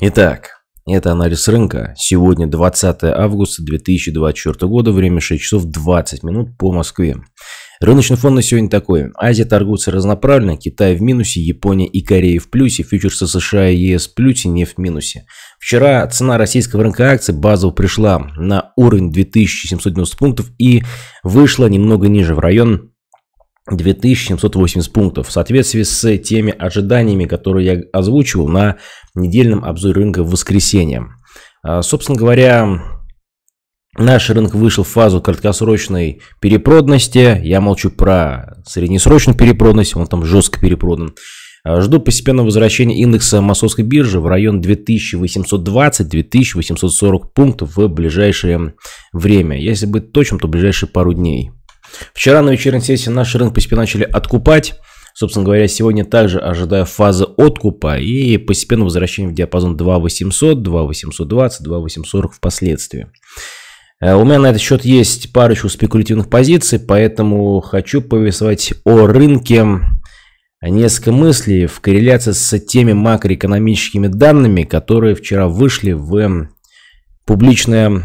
Итак, это анализ рынка. Сегодня 20 августа 2024 года, время 6 часов 20 минут по Москве. Рыночный фон на сегодня такой. Азия торгуется разноправленно, Китай в минусе, Япония и Корея в плюсе, фьючерсы США и ЕС в плюсе, не в минусе. Вчера цена российского рынка акций базово пришла на уровень 2790 пунктов и вышла немного ниже в район 2780 пунктов. В соответствии с теми ожиданиями, которые я озвучил на недельном обзоре рынка в воскресенье. А, собственно говоря, Наш рынок вышел в фазу краткосрочной перепроданности. Я молчу про среднесрочную перепроданность, он там жестко перепродан. А, жду постепенного возвращения индекса Московской биржи в район 2820-2840 пунктов в ближайшее время. Если быть точным, то ближайшие пару дней. Вчера на вечерней сессии наши рынки постепенно начали откупать. Собственно говоря, сегодня также ожидаю фазы откупа и постепенно возвращение в диапазон 2800, 2820, 2840 впоследствии. Э, у меня на этот счет есть парочку спекулятивных позиций, поэтому хочу повествовать о рынке несколько мыслей в корреляции с теми макроэкономическими данными, которые вчера вышли в публичное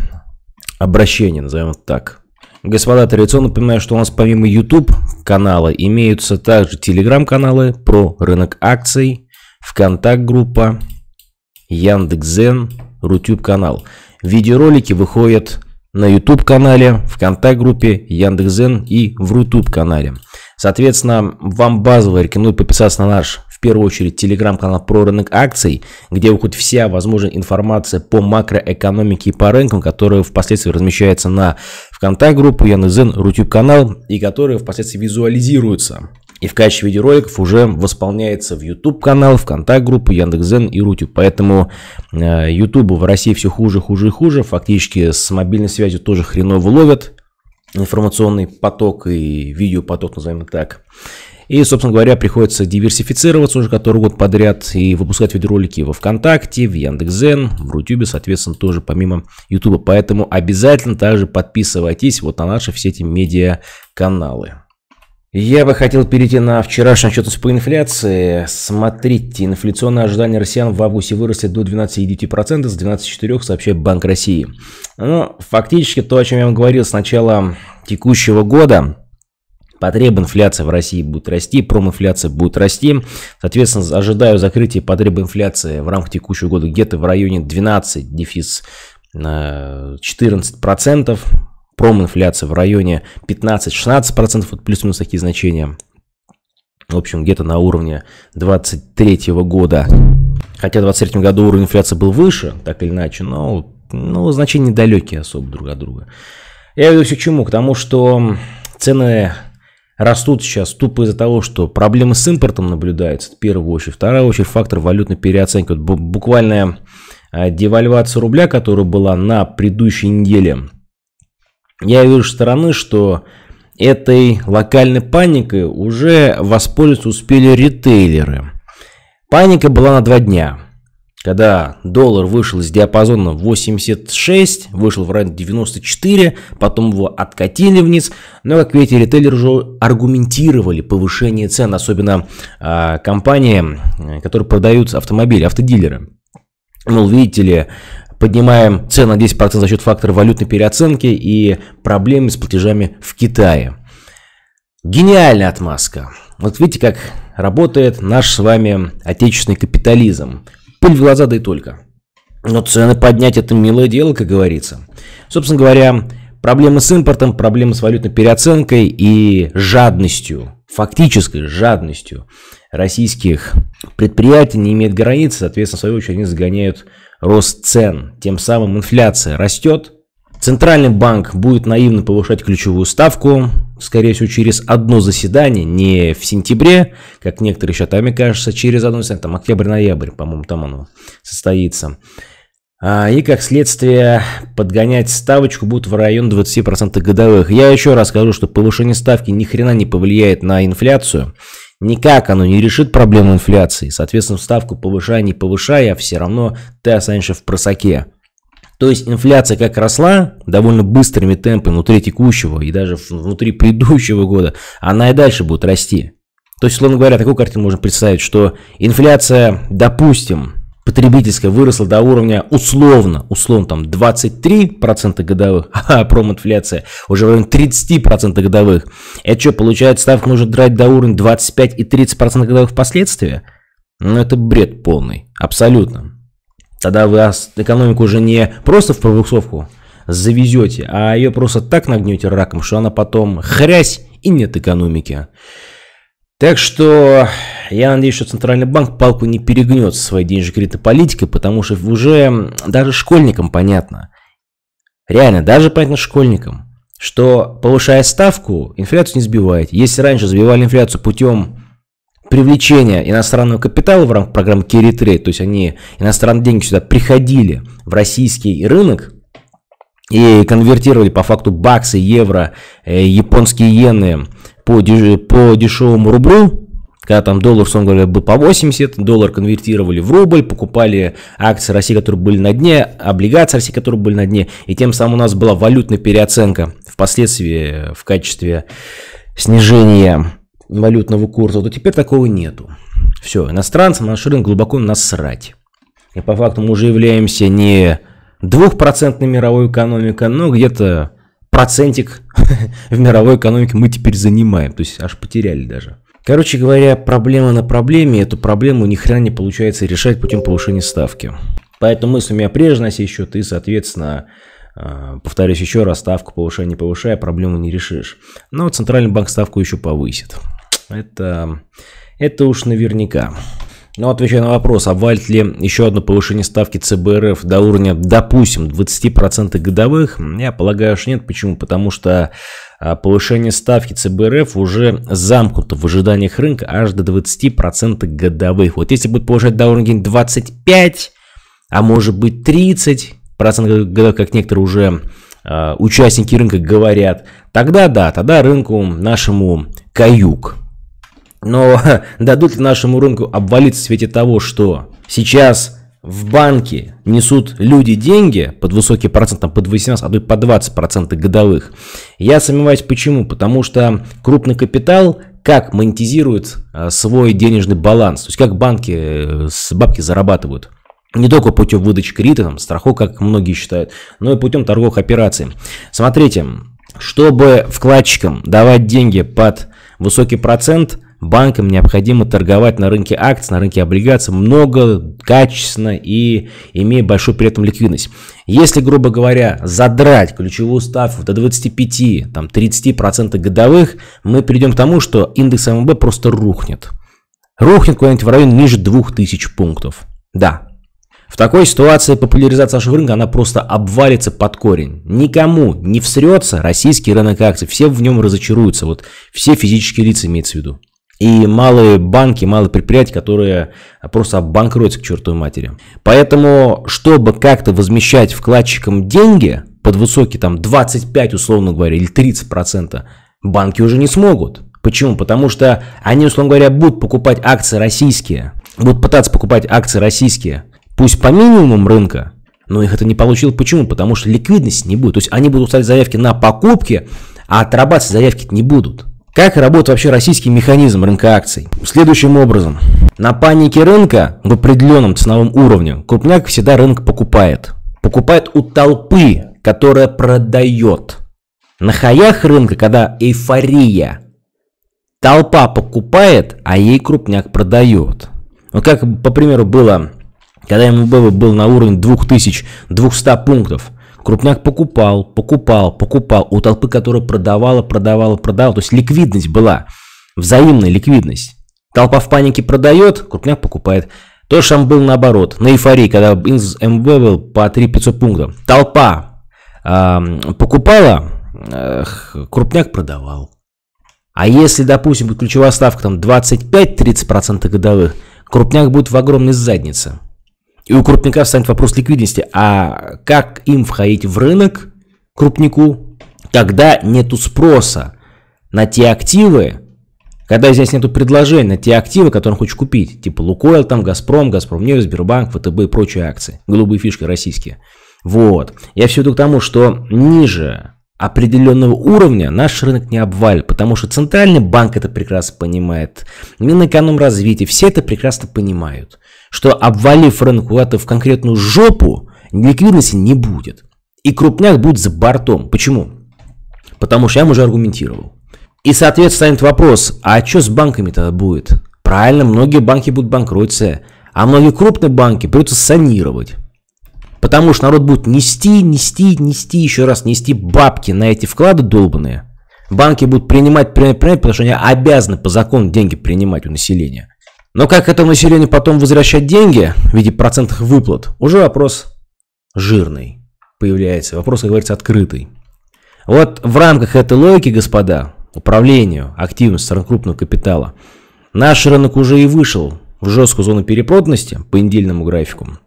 обращение, назовем так. Господа традиционно напоминаю, что у нас помимо YouTube канала имеются также телеграм-каналы про рынок акций, ВКонтакт-группа, Яндекс.Зен, Рутюб канал. Видеоролики выходят на YouTube канале, ВКонтакт-группе, Яндекс.Зен и в Рутюб канале. Соответственно, вам базово рекомендую подписаться на наш в первую очередь телеграм-канал про рынок акций, где выходит вся возможная информация по макроэкономике и по рынкам, которая впоследствии размещается на ВКонтакт-группу, Янезен, Рутюб-канал и которая впоследствии визуализируется И в качестве видеороликов уже восполняется в YouTube канал, ВКонтакт группу, Яндекс.Зен и Рутюб. Поэтому э, YouTube в России все хуже, хуже и хуже. Фактически с мобильной связью тоже хреново ловят информационный поток и видеопоток, назовем так. И, собственно говоря, приходится диверсифицироваться уже который год подряд и выпускать видеоролики во ВКонтакте, в Яндекс.Зен, в Рутюбе, соответственно, тоже помимо Ютуба. Поэтому обязательно также подписывайтесь вот на наши все эти медиа-каналы. Я бы хотел перейти на вчерашнюю отчетность по инфляции. Смотрите, инфляционные ожидания россиян в августе выросли до 12,9% с 12,4%, сообщает Банк России. Но ну, фактически то, о чем я вам говорил с начала текущего года, потреб инфляция в России будет расти, проминфляция будет расти. Соответственно, ожидаю закрытия потреб инфляции в рамках текущего года где-то в районе 12 дефис 14 э, процентов проминфляция в районе 15-16%, вот плюс-минус такие значения. В общем, где-то на уровне 23 года. Хотя в 23 году уровень инфляции был выше, так или иначе, но ну, значения далекие особо друг от друга. Я веду все к чему? К тому, что цены растут сейчас тупо из-за того, что проблемы с импортом наблюдаются, в первую очередь. Вторая очередь фактор валютной переоценки. Вот буквальная девальвация рубля, которая была на предыдущей неделе. Я вижу со стороны, что этой локальной паникой уже воспользоваться успели ритейлеры. Паника была на два дня когда доллар вышел из диапазона 86, вышел в район 94, потом его откатили вниз, но, как видите, ритейлеры уже аргументировали повышение цен, особенно э, компании, которые продают автомобили, автодилеры. Мол, видите ли, поднимаем цену на 10% за счет фактора валютной переоценки и проблемы с платежами в Китае. Гениальная отмазка. Вот видите, как работает наш с вами отечественный капитализм пыль в глаза, да и только. Но цены поднять – это милое дело, как говорится. Собственно говоря, проблемы с импортом, проблемы с валютной переоценкой и жадностью, фактической жадностью российских предприятий не имеет границ, соответственно, в свою очередь они загоняют рост цен. Тем самым инфляция растет, Центральный банк будет наивно повышать ключевую ставку, скорее всего, через одно заседание, не в сентябре, как некоторые мне кажется, через одно заседание, там октябрь-ноябрь, по-моему, там оно состоится. А, и как следствие подгонять ставочку будут в район 20% годовых. Я еще раз скажу, что повышение ставки ни хрена не повлияет на инфляцию. Никак оно не решит проблему инфляции. Соответственно, ставку повышая, не повышая, все равно ты останешься в просаке. То есть инфляция как росла довольно быстрыми темпами внутри текущего и даже внутри предыдущего года, она и дальше будет расти. То есть, условно говоря, такую картину можно представить, что инфляция, допустим, потребительская выросла до уровня условно, условно там 23% годовых, а проминфляция уже в районе 30% годовых. Это что, получается, ставку нужно драть до уровня 25 и 30% годовых впоследствии? Ну, это бред полный, абсолютно. Тогда вы экономику уже не просто в пробуксовку завезете, а ее просто так нагнете раком, что она потом хрясь и нет экономики. Так что я надеюсь, что Центральный банк палку не перегнет со своей денежно-кредитной политикой, потому что уже даже школьникам понятно, реально, даже понятно школьникам, что повышая ставку, инфляцию не сбивает. Если раньше сбивали инфляцию путем привлечение иностранного капитала в рамках программы Керитрейд, то есть они, иностранные деньги сюда приходили в российский рынок, и конвертировали по факту баксы, евро, э, японские иены по, деш... по дешевому рублю, когда там доллар, сон говоря, был по 80, доллар конвертировали в рубль, покупали акции России, которые были на дне, облигации России, которые были на дне, и тем самым у нас была валютная переоценка впоследствии в качестве снижения валютного курса, то теперь такого нету. Все, иностранцам на ширин глубоко насрать. И по факту мы уже являемся не двухпроцентной мировой экономикой, но где-то процентик в мировой экономике мы теперь занимаем. То есть аж потеряли даже. Короче говоря, проблема на проблеме, эту проблему ни хрена не получается решать путем повышения ставки. Поэтому мысль у меня прежде на сей счет, и, соответственно, а, повторюсь еще раз, ставку повышай, не повышая, а проблему не решишь. Но Центральный банк ставку еще повысит. Это, это уж наверняка. Но ну, отвечая на вопрос, а обвалит ли еще одно повышение ставки ЦБРФ до уровня, допустим, 20% годовых, я полагаю, что нет. Почему? Потому что а, повышение ставки ЦБРФ уже замкнуто в ожиданиях рынка аж до 20% годовых. Вот если будет повышать до уровня 25, а может быть 30% годовых, как некоторые уже а, участники рынка говорят, тогда да, тогда рынку нашему каюк. Но дадут ли нашему рынку обвалиться в свете того, что сейчас в банки несут люди деньги под высокий процент, там под 18, а то и по 20 процентов годовых, я сомневаюсь почему. Потому что крупный капитал как монетизирует а, свой денежный баланс, то есть как банки э, с бабки зарабатывают. Не только путем выдачи кредита, там, страховка, как многие считают, но и путем торговых операций. Смотрите, чтобы вкладчикам давать деньги под высокий процент – банкам необходимо торговать на рынке акций, на рынке облигаций много, качественно и имея большую при этом ликвидность. Если, грубо говоря, задрать ключевую ставку до 25-30% там, 30% годовых, мы придем к тому, что индекс ММБ просто рухнет. Рухнет куда-нибудь в район ниже 2000 пунктов. Да, в такой ситуации популяризация нашего рынка, она просто обвалится под корень. Никому не всрется российский рынок акций, все в нем разочаруются, вот все физические лица имеется в виду и малые банки, малые предприятия, которые просто обанкротятся к чертовой матери. Поэтому, чтобы как-то возмещать вкладчикам деньги под высокие там 25, условно говоря, или 30%, банки уже не смогут. Почему? Потому что они, условно говоря, будут покупать акции российские, будут пытаться покупать акции российские, пусть по минимумам рынка, но их это не получилось. Почему? Потому что ликвидности не будет. То есть они будут ставить заявки на покупки, а отрабатывать заявки не будут. Как работает вообще российский механизм рынка акций? Следующим образом. На панике рынка в определенном ценовом уровне крупняк всегда рынок покупает. Покупает у толпы, которая продает. На хаях рынка, когда эйфория, толпа покупает, а ей крупняк продает. Вот как, по примеру, было, когда МВБ был на уровне 2200 пунктов – Крупняк покупал, покупал, покупал. У толпы, которая продавала, продавала, продавала. То есть ликвидность была. Взаимная ликвидность. Толпа в панике продает, крупняк покупает. То же был наоборот. На эйфории, когда индекс МВ был по 3500 пунктов. Толпа э, покупала, э, крупняк продавал. А если, допустим, будет ключевая ставка там 25-30% годовых, крупняк будет в огромной заднице. И у крупника встанет вопрос ликвидности. А как им входить в рынок крупнику, когда нету спроса на те активы, когда здесь нету предложения на те активы, которые он хочет купить, типа Лукойл, там, Газпром, Газпром Нефть, Сбербанк, ВТБ и прочие акции, голубые фишки российские. Вот. Я все иду к тому, что ниже определенного уровня наш рынок не обвалит, потому что Центральный банк это прекрасно понимает, Минэкономразвитие, все это прекрасно понимают, что обвалив рынок куда-то в конкретную жопу, ликвидности не будет. И крупняк будет за бортом. Почему? Потому что я им уже аргументировал. И, соответственно, станет вопрос, а что с банками тогда будет? Правильно, многие банки будут банкротиться, а многие крупные банки придется санировать. Потому что народ будет нести, нести, нести, еще раз нести бабки на эти вклады долбанные. Банки будут принимать, принимать, принимать, потому что они обязаны по закону деньги принимать у населения. Но как это население потом возвращать деньги в виде процентных выплат, уже вопрос жирный появляется. Вопрос, как говорится, открытый. Вот в рамках этой логики, господа, управлению, активность стран крупного капитала, наш рынок уже и вышел в жесткую зону перепроданности по индельному графику.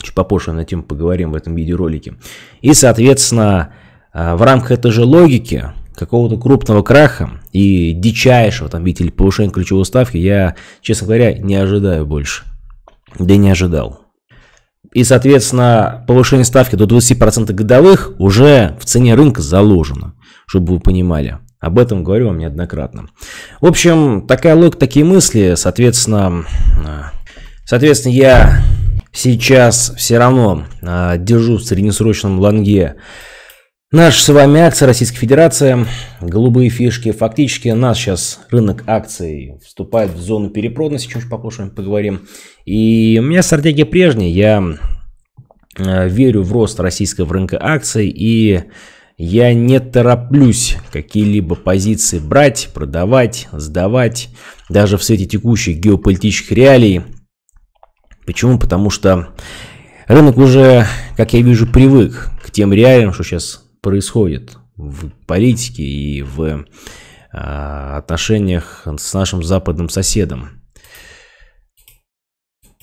Чуть попозже на эту тему поговорим в этом видеоролике. И, соответственно, а, в рамках этой же логики какого-то крупного краха и дичайшего там, видите ли, повышения ключевой ставки я, честно говоря, не ожидаю больше. Да и не ожидал. И, соответственно, повышение ставки до 20% годовых уже в цене рынка заложено, чтобы вы понимали. Об этом говорю вам неоднократно. В общем, такая логика, такие мысли. Соответственно, а, соответственно я сейчас все равно э, держу в среднесрочном лонге наш с вами акция Российской Федерации, голубые фишки. Фактически нас сейчас рынок акций вступает в зону перепроданности, чуть попозже поговорим. И у меня стратегия прежняя, я а, верю в рост российского рынка акций и я не тороплюсь какие-либо позиции брать, продавать, сдавать, даже в свете текущих геополитических реалий – Почему? Потому что рынок уже, как я вижу, привык к тем реалиям, что сейчас происходит в политике и в а, отношениях с нашим западным соседом.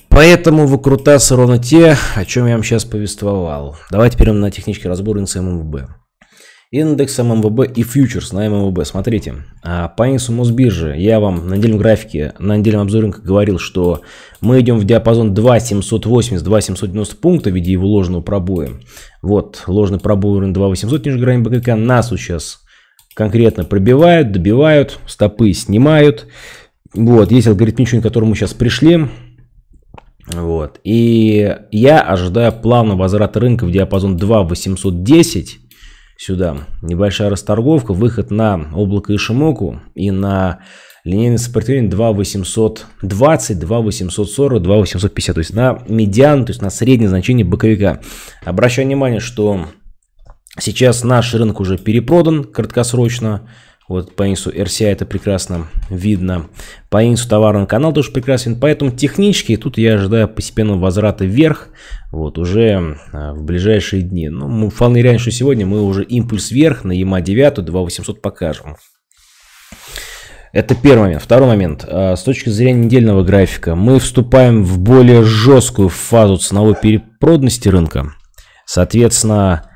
Поэтому выкрутасы ровно те, о чем я вам сейчас повествовал. Давайте перейдем на технический разбор НЦММВБ. Индексом МВБ и фьючерс на МВБ, Смотрите, а, по индексу Мосбиржи я вам на недельном графике, на недельном обзоре рынка говорил, что мы идем в диапазон 2,780-2,790 пунктов в виде его ложного пробоя. Вот, ложный пробой уровень 2,800 ниже грани БКК. Нас сейчас конкретно пробивают, добивают, стопы снимают. Вот, есть алгоритмичный, к которому мы сейчас пришли. Вот. И я ожидаю плавного возврата рынка в диапазон 2,810 сюда. Небольшая расторговка, выход на облако Ишимоку и на линейное сопротивление 2820, 2840, 2850, то есть на медиан, то есть на среднее значение боковика. Обращаю внимание, что сейчас наш рынок уже перепродан краткосрочно, вот по инсу RCI это прекрасно видно. По инсу товарный канал тоже прекрасен. Поэтому технически тут я ожидаю постепенного возврата вверх. Вот уже а, в ближайшие дни. Ну, вполне реально, что сегодня мы уже импульс вверх на ЕМА 9 2800 покажем. Это первый момент. Второй момент. А, с точки зрения недельного графика, мы вступаем в более жесткую фазу ценовой перепроданности рынка. Соответственно,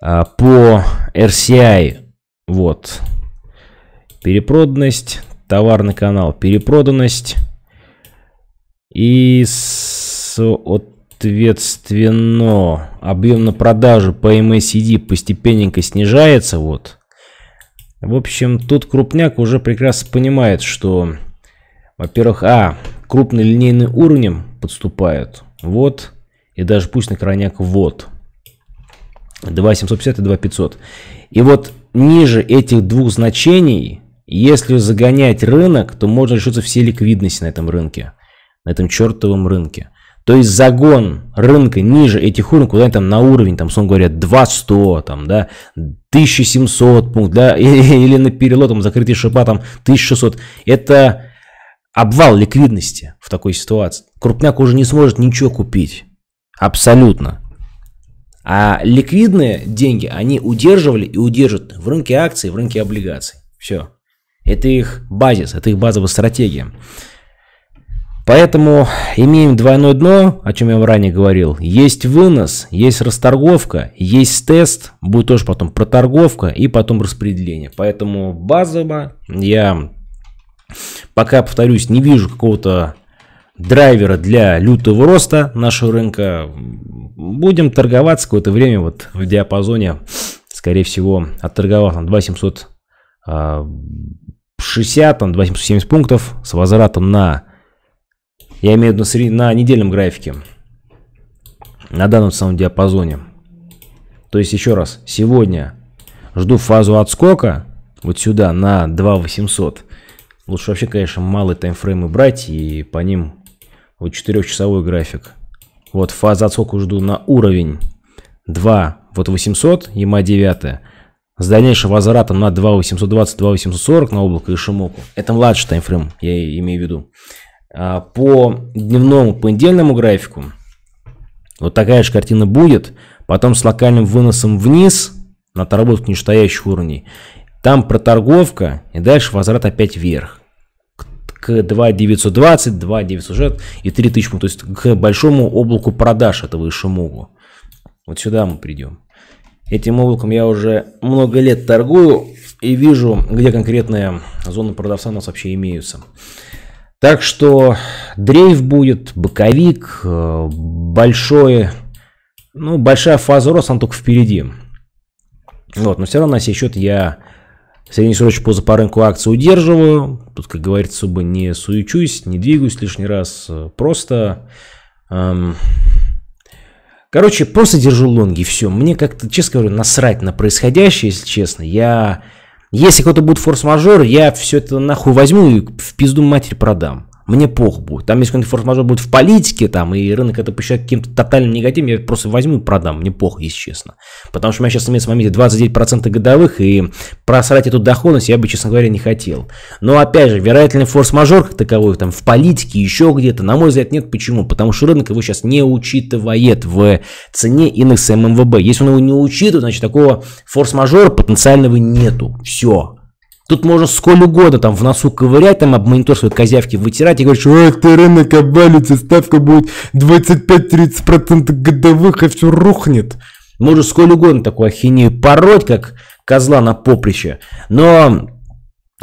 а, по RCI, вот, перепроданность, товарный канал, перепроданность и соответственно объем на продажу по MACD постепенненько снижается. Вот. В общем, тут крупняк уже прекрасно понимает, что, во-первых, а, крупный линейный уровнем подступают. Вот. И даже пусть на крайняк вот. 2,750 и 2,500. И вот ниже этих двух значений если загонять рынок, то можно лишиться всей ликвидности на этом рынке. На этом чертовом рынке. То есть загон рынка ниже этих уровней, куда там на уровень, там, сон говорят, 2100, там, да, 1700 пункт, да, или, на перелом, там, закрытый шипа, там, 1600. Это обвал ликвидности в такой ситуации. Крупняк уже не сможет ничего купить. Абсолютно. А ликвидные деньги, они удерживали и удержат в рынке акций, в рынке облигаций. Все. Это их базис, это их базовая стратегия. Поэтому имеем двойное дно, о чем я ранее говорил. Есть вынос, есть расторговка, есть тест, будет тоже потом проторговка и потом распределение. Поэтому базово я пока, повторюсь, не вижу какого-то драйвера для лютого роста нашего рынка. Будем торговаться какое-то время вот в диапазоне, скорее всего, отторговав там 2700 60, там, 870 пунктов с возвратом на, я имею в виду на, сред... на недельном графике, на данном самом диапазоне. То есть, еще раз, сегодня жду фазу отскока вот сюда на 2800. Лучше вообще, конечно, малые таймфреймы брать и по ним вот 4-часовой график. Вот фаза отскока жду на уровень 2, вот 800, ЕМА 9 с дальнейшим возвратом на 2820-2840 на облако и Шимоку. Это младший таймфрейм, я имею в виду. А, по дневному, по недельному графику вот такая же картина будет. Потом с локальным выносом вниз на отработку нижестоящих уровней. Там проторговка и дальше возврат опять вверх. К 2920, 2960 и 3000 То есть к большому облаку продаж этого Ишимогу. Вот сюда мы придем. Этим облаком я уже много лет торгую и вижу, где конкретные зоны продавца у нас вообще имеются. Так что дрейф будет, боковик, э, большой, ну, большая фаза роста, она только впереди. Вот, но все равно на сей счет я среднесрочную позу по рынку акций удерживаю. Тут, как говорится, особо не суечусь, не двигаюсь лишний раз. Э, просто эм, Короче, просто держу лонги, все. Мне как-то, честно говоря насрать на происходящее, если честно. Я... Если кто-то будет форс-мажор, я все это нахуй возьму и в пизду матери продам мне пох будет. Там, если какой-нибудь форс-мажор будет в политике, там, и рынок это посчитает каким-то тотальным негативом, я просто возьму и продам, мне пох, если честно. Потому что у меня сейчас имеется в моменте 29% годовых, и просрать эту доходность я бы, честно говоря, не хотел. Но, опять же, вероятный форс-мажор как таковой, там, в политике, еще где-то, на мой взгляд, нет. Почему? Потому что рынок его сейчас не учитывает в цене индекса ММВБ. Если он его не учитывает, значит, такого форс-мажора потенциального нету. Все, Тут можно сколь угодно там в носу ковырять, там об монитор свои козявки вытирать и говорить, что эх, ты рынок обвалится, ставка будет 25-30% годовых, и а все рухнет. Можно сколь угодно такую ахинею пороть, как козла на поприще. Но,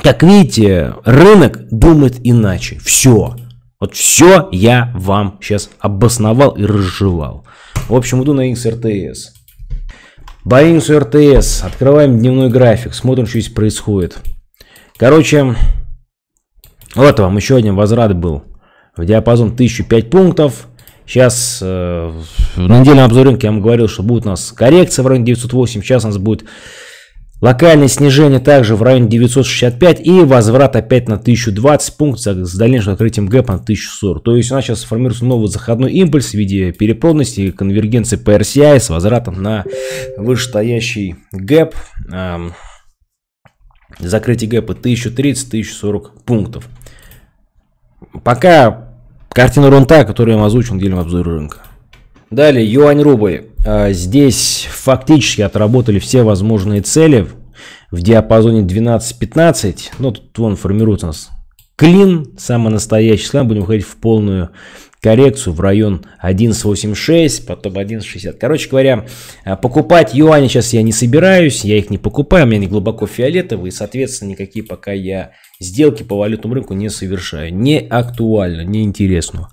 как видите, рынок думает иначе. Все. Вот все я вам сейчас обосновал и разжевал. В общем, иду на XRTS. Боимся РТС, открываем дневной график, смотрим, что здесь происходит. Короче, вот вам еще один возврат был в диапазон 1005 пунктов. Сейчас э, на недельном обзоре рынка я вам говорил, что будет у нас коррекция в районе 908. Сейчас у нас будет локальное снижение также в районе 965 и возврат опять на 1020 пунктов с дальнейшим открытием гэпа на 1040. То есть у нас сейчас формируется новый заходной импульс в виде перепроданности и конвергенции PRCI с возвратом на вышестоящий гэп. Эм, закрытие гэпа 1030-1040 пунктов. Пока картина рунта, которую я вам озвучил на дельном обзоре рынка. Далее, юань-рубль. А, здесь фактически отработали все возможные цели в диапазоне 12-15. Ну, тут вон формируется у нас клин, самый настоящий. С будем выходить в полную коррекцию в район 1,86 потом 1,60 Короче говоря, а, покупать юани сейчас я не собираюсь, я их не покупаю, у меня не глубоко фиолетовые, соответственно, никакие пока я сделки по валютному рынку не совершаю. Не актуально, не интересно.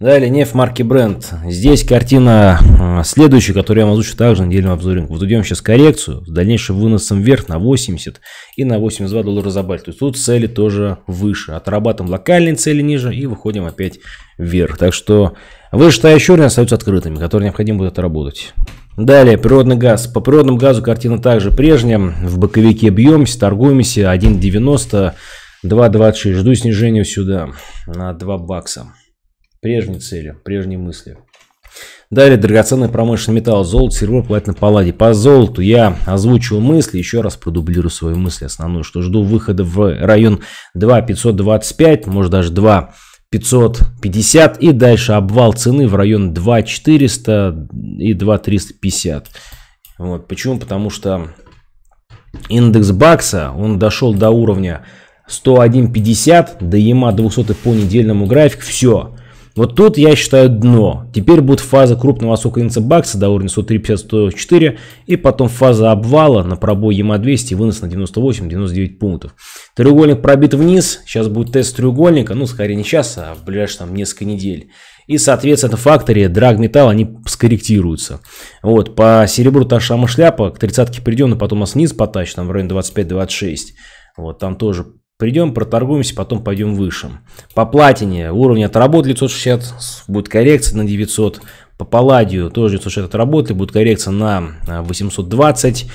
Далее нефть марки бренд. Здесь картина а, следующая, которую я вам озвучу также на недельном обзоре рынка. Вот идем сейчас коррекцию с дальнейшим выносом вверх на 80 и на 82 доллара за баррель. То есть тут цели тоже выше. Отрабатываем локальные цели ниже и выходим опять вверх. Так что выше, еще уровни остаются открытыми, которые необходимо будет отработать. Далее, природный газ. По природному газу картина также прежняя. В боковике бьемся, торгуемся. 1.90, 2.26. Жду снижения сюда на 2 бакса прежней цели, прежней мысли. Далее драгоценный промышленный металл, золото, серебро, платина, палладий. По золоту я озвучил мысли, еще раз продублирую свою мысль основную, что жду выхода в район 2525, может даже 2 550 и дальше обвал цены в район 2400 и 2350. Вот. Почему? Потому что индекс бакса, он дошел до уровня 101.50, до ЕМА 200 по недельному графику, все, вот тут, я считаю, дно. Теперь будет фаза крупного отсока индекса бакса до уровня 10350 и потом фаза обвала на пробой ЕМА-200 и вынос на 98-99 пунктов. Треугольник пробит вниз, сейчас будет тест треугольника, ну скорее не сейчас, а в ближайшие там несколько недель. И, соответственно, факторе драг металл, они скорректируются. Вот, по серебру та шама шляпа, к 30-ке придем, и потом нас вниз потащит, там в районе 25-26. Вот, там тоже Придем, проторгуемся, потом пойдем выше. По платине уровень отработали 960, будет коррекция на 900. По палладию тоже 960 отработали, будет коррекция на 820.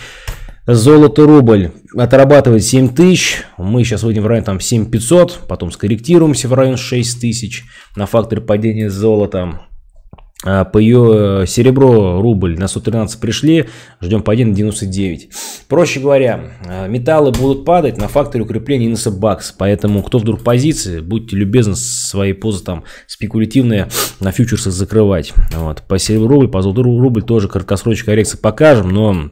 А, Золото рубль отрабатывает 7000, мы сейчас выйдем в район там 7500, потом скорректируемся в район 6000 на факторе падения золота. А, по ее э, серебро, рубль на 113 пришли, ждем по 1,99. Проще говоря, э, металлы будут падать на факторе укрепления индекса бакс. Поэтому, кто вдруг позиции, будьте любезны свои позы там спекулятивные на фьючерсах закрывать. Вот. По серебру рубль, по золоту рубль тоже краткосрочная коррекция покажем, но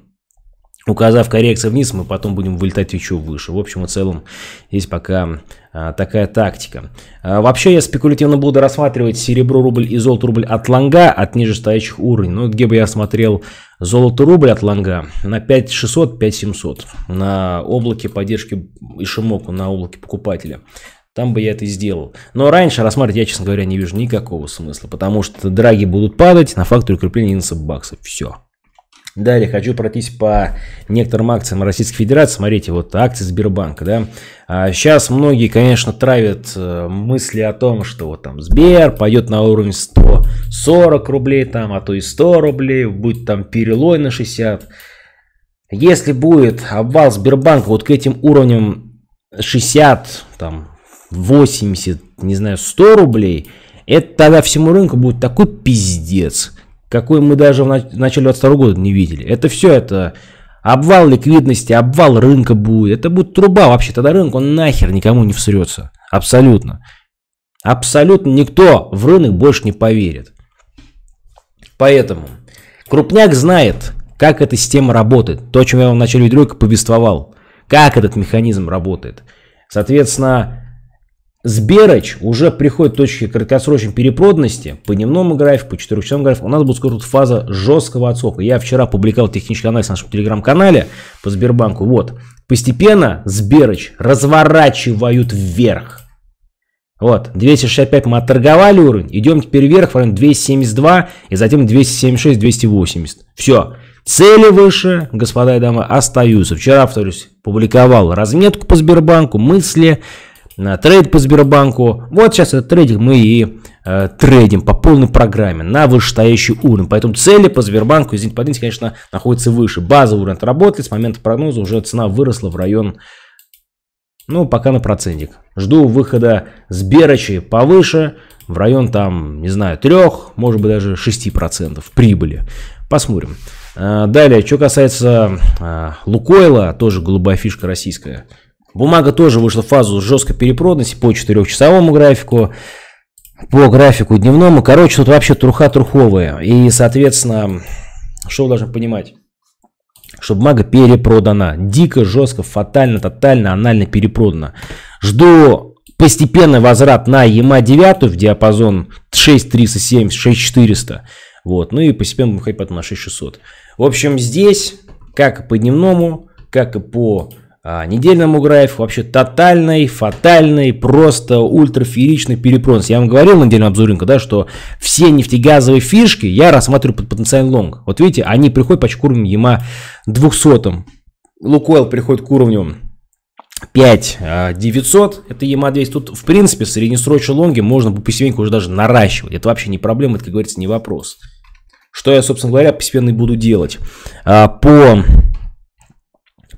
Указав коррекцию вниз, мы потом будем вылетать еще выше. В общем и целом, здесь пока а, такая тактика. А, вообще, я спекулятивно буду рассматривать серебро-рубль и золото-рубль от лонга, от нижестоящих уровней. Но ну, где бы я смотрел золото-рубль от лонга? На 5600, 5700. На облаке поддержки Ишимоку, на облаке покупателя там бы я это и сделал. Но раньше рассматривать я, честно говоря, не вижу никакого смысла, потому что драги будут падать на фактор укрепления индекса бакса. Все. Далее хочу пройтись по некоторым акциям Российской Федерации. Смотрите, вот акции Сбербанка, да. А сейчас многие, конечно, травят э, мысли о том, что вот там Сбер пойдет на уровень 140 рублей, там, а то и 100 рублей, будет там перелой на 60. Если будет обвал Сбербанка вот к этим уровням 60, там, 80, не знаю, 100 рублей, это тогда всему рынку будет такой пиздец – какой мы даже в начале 22 года не видели. Это все, это обвал ликвидности, обвал рынка будет. Это будет труба вообще. Тогда рынок, он нахер никому не всрется. Абсолютно. Абсолютно никто в рынок больше не поверит. Поэтому крупняк знает, как эта система работает. То, о чем я вам в начале видеоролика повествовал. Как этот механизм работает. Соответственно, Сберыч уже приходит к точке краткосрочной перепроданности по дневному графику, по четырехчасовому часам графику. У нас будет скоро фаза жесткого отсока. Я вчера публиковал технический анализ на нашем телеграм-канале по Сбербанку. Вот. Постепенно Сберыч разворачивают вверх. Вот, 265 мы отторговали уровень, идем теперь вверх в район 272 и затем 276, 280. Все, цели выше, господа и дамы, остаются. Вчера, повторюсь, публиковал разметку по Сбербанку, мысли, на трейд по Сбербанку. Вот сейчас этот трейдинг мы и э, трейдим по полной программе на вышестоящий уровень. Поэтому цели по Сбербанку, извините, подвиньте, конечно, находятся выше. Базовый уровень отработали, с момента прогноза уже цена выросла в район, ну, пока на процентик. Жду выхода Сберычи повыше, в район там, не знаю, 3, может быть даже 6% прибыли. Посмотрим. Э, далее, что касается э, Лукойла, тоже голубая фишка российская. Бумага тоже вышла в фазу жесткой перепроданности по четырехчасовому графику, по графику дневному. Короче, тут вообще труха труховая. И, соответственно, что вы должны понимать? Что бумага перепродана. Дико, жестко, фатально, тотально, анально перепродана. Жду постепенный возврат на ЕМА 9 в диапазон 6370, 6400. Вот. Ну и постепенно будем ходить потом на 6600. В общем, здесь, как и по дневному, как и по а, недельному графику, вообще тотальный, фатальный, просто ультрафееричный перепроданность. Я вам говорил на недельном обзоре рынка, да, что все нефтегазовые фишки я рассматриваю под потенциальный лонг. Вот видите, они приходят почти к уровню ЕМА 200. Лукойл приходит к уровню 5900, а, это ЕМА 200. Тут, в принципе, среднесрочные лонги можно постепенно уже даже наращивать. Это вообще не проблема, это, как говорится, не вопрос. Что я, собственно говоря, постепенно и буду делать. А, по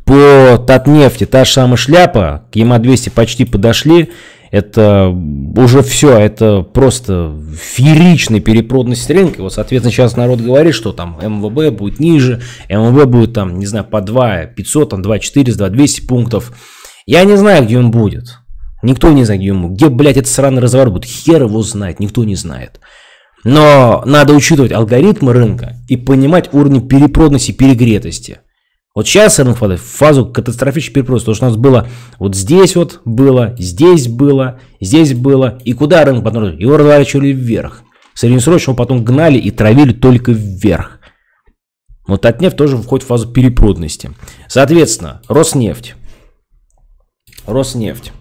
по Татнефти та же самая шляпа, к ЕМА-200 почти подошли, это уже все, это просто фееричная перепроданность рынка. Вот, соответственно, сейчас народ говорит, что там МВБ будет ниже, МВБ будет там, не знаю, по 2 500, там 2 400, 2 200 пунктов. Я не знаю, где он будет. Никто не знает, где он будет. Где, блядь, этот сраный разворот будет? Хер его знает, никто не знает. Но надо учитывать алгоритмы рынка и понимать уровни перепроданности и перегретости. Вот сейчас рынок впадает в фазу катастрофического перепроса, потому что у нас было вот здесь вот было, здесь было, здесь было. И куда рынок потом? Его разворачивали вверх. Среднесрочно его потом гнали и травили только вверх. Вот от Татнефть тоже входит в фазу перепродности. Соответственно, Роснефть. Роснефть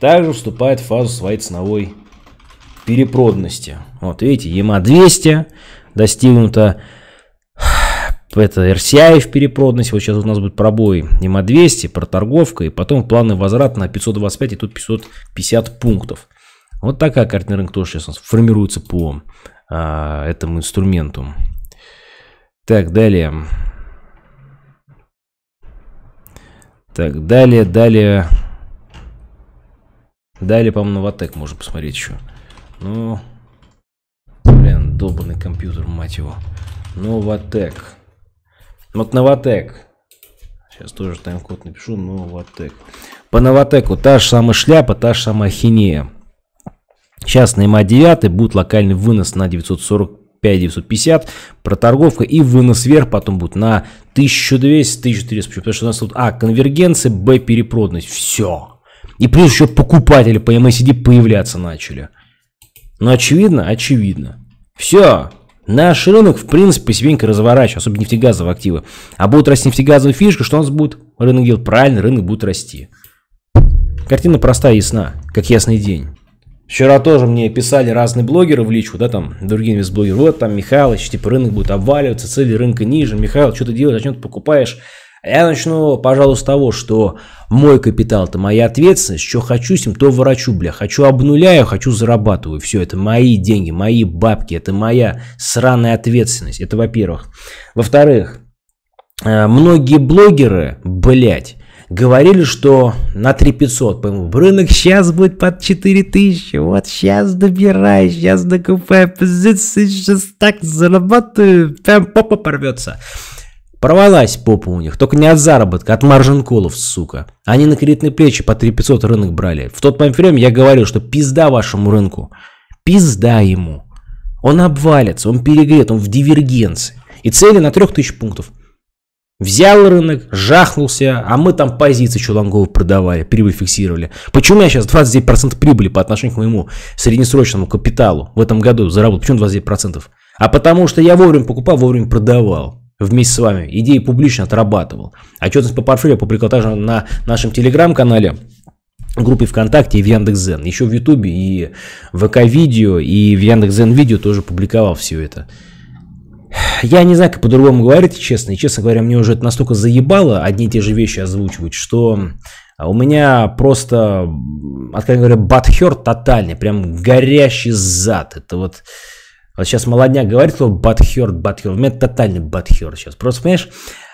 также вступает в фазу своей ценовой перепродности. Вот видите, ЕМА 200 достигнута это Рсяев а перепроданность, вот сейчас у нас будет пробой а ИМА-200, проторговка, и потом планы возврат на 525 и тут 550 пунктов. Вот такая картина рынка тоже сейчас у нас формируется по а, этому инструменту. Так, далее. Так, далее, далее. Далее, по-моему, Новотек можно посмотреть еще. Ну, блин, долбанный компьютер, мать его. Новотек. Вот Новотек. Сейчас тоже тайм-код напишу. Новотек. По Новотеку та же самая шляпа, та же самая хинея. Сейчас на ИМА 9 будет локальный вынос на 945-950, проторговка и вынос вверх потом будет на 1200-1300. Потому что у нас тут А, конвергенция, Б, перепродность, Все. И плюс еще покупатели по MACD появляться начали. Ну, очевидно? Очевидно. Все. Наш рынок, в принципе, себе разворачивается, особенно нефтегазовые активы. А будут расти нефтегазовые фишки, что у нас будет? Рынок делать правильно, рынок будет расти. Картина простая и ясна, как ясный день. Вчера тоже мне писали разные блогеры в личку, да, там, другие инвестблогеры, вот там Михалыч, типа рынок будет обваливаться, цели рынка ниже, Михаил, что ты делаешь, зачем ты покупаешь? А я начну, пожалуй, с того, что мой капитал – это моя ответственность. Что хочу с ним, то ворочу, бля. Хочу обнуляю, хочу зарабатываю. Все, это мои деньги, мои бабки, это моя сраная ответственность. Это во-первых. Во-вторых, э, многие блогеры, блядь, говорили, что на 3500, по-моему, рынок сейчас будет под тысячи. вот сейчас добирай, сейчас докупай позиции, сейчас так зарабатываю, прям попа порвется. Порвалась попа у них, только не от заработка, от маржин-колов, сука. Они на кредитные плечи по 3500 рынок брали. В тот момент я говорил, что пизда вашему рынку. Пизда ему. Он обвалится, он перегрет, он в дивергенции. И цели на 3000 пунктов. Взял рынок, жахнулся, а мы там позиции чулангов продавали, прибыль фиксировали. Почему я сейчас 29% прибыли по отношению к моему среднесрочному капиталу в этом году заработал? Почему 29%? А потому что я вовремя покупал, вовремя продавал вместе с вами идеи публично отрабатывал. Отчетность по портфелю публиковала на нашем телеграм-канале группе ВКонтакте и в Яндекс.Зен. Еще в Ютубе и в ВК-видео, и в Яндекс.Зен видео тоже публиковал все это. Я не знаю, как по-другому говорить, честно. И, честно говоря, мне уже это настолько заебало одни и те же вещи озвучивать, что у меня просто, откровенно говоря, батхер тотальный, прям горящий зад. Это вот... Вот сейчас молодняк говорит что «батхер», «батхер». У меня тотальный «батхер» сейчас. Просто, понимаешь,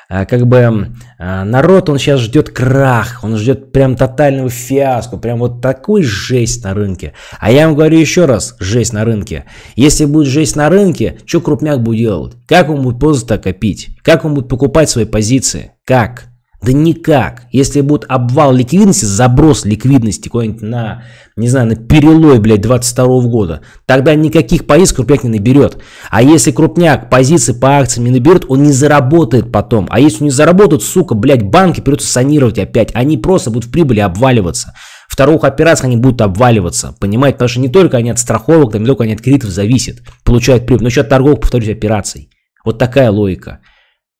а, как бы а, народ, он сейчас ждет крах, он ждет прям тотального фиаско, прям вот такой жесть на рынке. А я вам говорю еще раз, жесть на рынке. Если будет жесть на рынке, что крупняк будет делать? Как он будет поздно копить? Как он будет покупать свои позиции? Как? Да никак. Если будет обвал ликвидности, заброс ликвидности куда-нибудь на, не знаю, на перелой, блядь, 22 года, тогда никаких позиций крупняк не наберет. А если крупняк позиции по акциям не наберет, он не заработает потом. А если не заработают, сука, блядь, банки придется санировать опять. Они просто будут в прибыли обваливаться. вторых операциях они будут обваливаться, понимаете? Потому что не только они от страховок, там, не только они от кредитов зависят, получают прибыль, но еще от торговых, повторюсь, операций. Вот такая логика.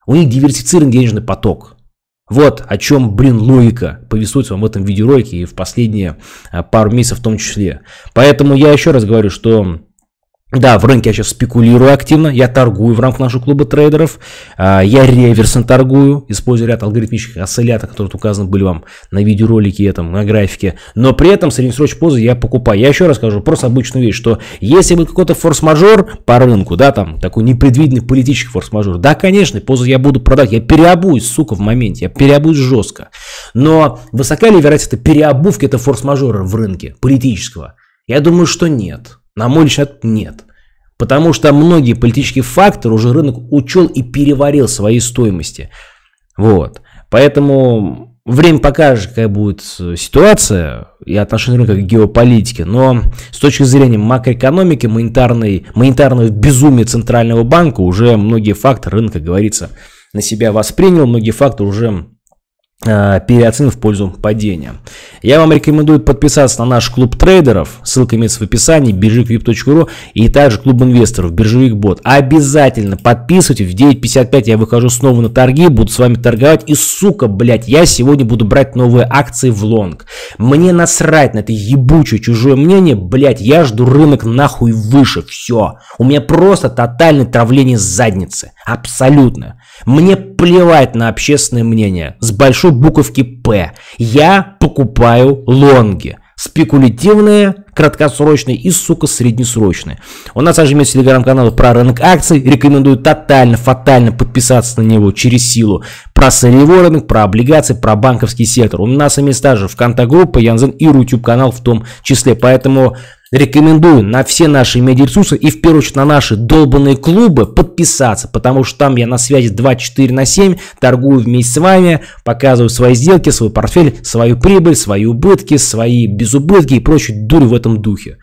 У них диверсифицирован денежный поток. Вот о чем, блин, логика повествует вам в этом видеоролике и в последние а, пару месяцев в том числе. Поэтому я еще раз говорю, что да, в рынке я сейчас спекулирую активно, я торгую в рамках нашего клуба трейдеров, а, я реверсом торгую, используя ряд алгоритмических осциллятор, которые указаны были вам на видеоролике этом, на графике, но при этом среднесрочную позу я покупаю. Я еще раз скажу просто обычную вещь, что если бы какой-то форс-мажор по рынку, да, там такой непредвиденный политический форс-мажор, да, конечно, позу я буду продать, я переобуюсь, сука, в моменте, я переобуюсь жестко, но высока ли вероятность это переобувки, это форс-мажора в рынке политического? Я думаю, что нет. На мой взгляд, нет. Потому что многие политические факторы уже рынок учел и переварил свои стоимости. Вот. Поэтому время покажет, какая будет э, ситуация и отношение рынка к геополитике. Но с точки зрения макроэкономики, монетарной, монетарного безумия Центрального банка уже многие факторы рынка, говорится, на себя воспринял, многие факторы уже Э, переоценен в пользу падения. Я вам рекомендую подписаться на наш клуб трейдеров, ссылка имеется в описании, биржевик.ру и также клуб инвесторов, биржевик бот. Обязательно подписывайтесь, в 9.55 я выхожу снова на торги, буду с вами торговать и сука, блять, я сегодня буду брать новые акции в лонг. Мне насрать на это ебучее чужое мнение, блять, я жду рынок нахуй выше, все. У меня просто тотальное травление задницы. Абсолютно. Мне плевать на общественное мнение. С большой буковки «П». Я покупаю лонги. Спекулятивные, краткосрочные и, сука, среднесрочные. У нас даже имеется телеграм-канал про рынок акций. Рекомендую тотально, фатально подписаться на него через силу. Про сырьевой рынок, про облигации, про банковский сектор. У нас имеется также ВКонтакт-группа, Янзен и Рутюб-канал в том числе. Поэтому рекомендую на все наши медиаресурсы и в первую очередь на наши долбанные клубы подписаться, потому что там я на связи 24 на 7, торгую вместе с вами, показываю свои сделки, свой портфель, свою прибыль, свои убытки, свои безубытки и прочую дурь в этом духе.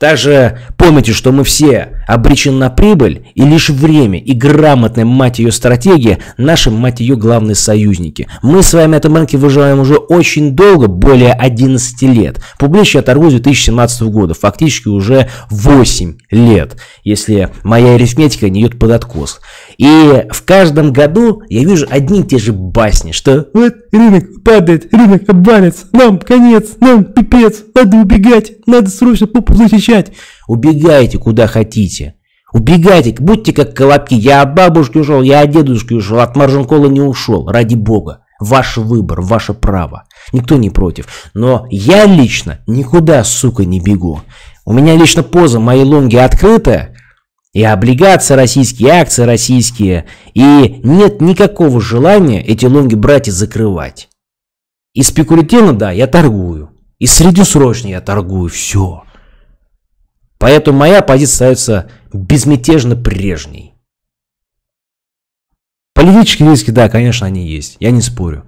Также помните, что мы все обречены на прибыль, и лишь время и грамотная, мать ее, стратегия – наши, мать ее, главные союзники. Мы с вами на этом рынке выживаем уже очень долго, более 11 лет. Публично я торгую 2017 года, фактически уже 8 лет, если моя арифметика не идет под откос. И в каждом году я вижу одни и те же басни, что вот рынок падает, рынок обвалится, нам конец, нам пипец, надо убегать, надо срочно попу защищать. Убегайте куда хотите. Убегайте, будьте как колобки. Я от бабушки ушел, я от дедушки ушел, от Маржинкола не ушел, ради бога. Ваш выбор, ваше право. Никто не против. Но я лично никуда, сука, не бегу. У меня лично поза моей лонги открытая, и облигации российские, и акции российские. И нет никакого желания эти лонги брать и закрывать. И спекулятивно, да, я торгую. И среднесрочно я торгую. Все. Поэтому моя позиция остается безмятежно прежней. Политические риски, да, конечно, они есть. Я не спорю.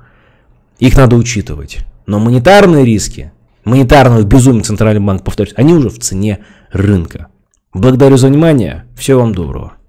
Их надо учитывать. Но монетарные риски, монетарного безумия Центральный банк, повторюсь, они уже в цене рынка. Благодарю за внимание. Всего вам доброго.